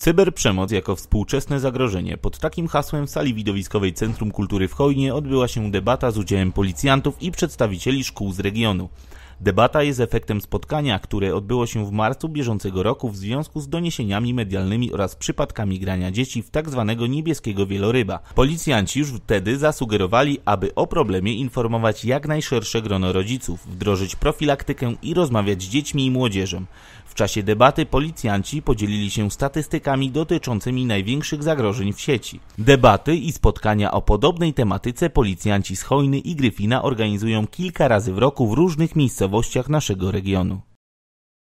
Cyberprzemoc jako współczesne zagrożenie. Pod takim hasłem w sali widowiskowej Centrum Kultury w Hojnie odbyła się debata z udziałem policjantów i przedstawicieli szkół z regionu. Debata jest efektem spotkania, które odbyło się w marcu bieżącego roku w związku z doniesieniami medialnymi oraz przypadkami grania dzieci w tzw. Tak niebieskiego wieloryba. Policjanci już wtedy zasugerowali, aby o problemie informować jak najszersze grono rodziców, wdrożyć profilaktykę i rozmawiać z dziećmi i młodzieżą. W czasie debaty policjanci podzielili się statystykami dotyczącymi największych zagrożeń w sieci. Debaty i spotkania o podobnej tematyce policjanci z Hojny i Gryfina organizują kilka razy w roku w różnych miejscowościach miejscowościach naszego regionu.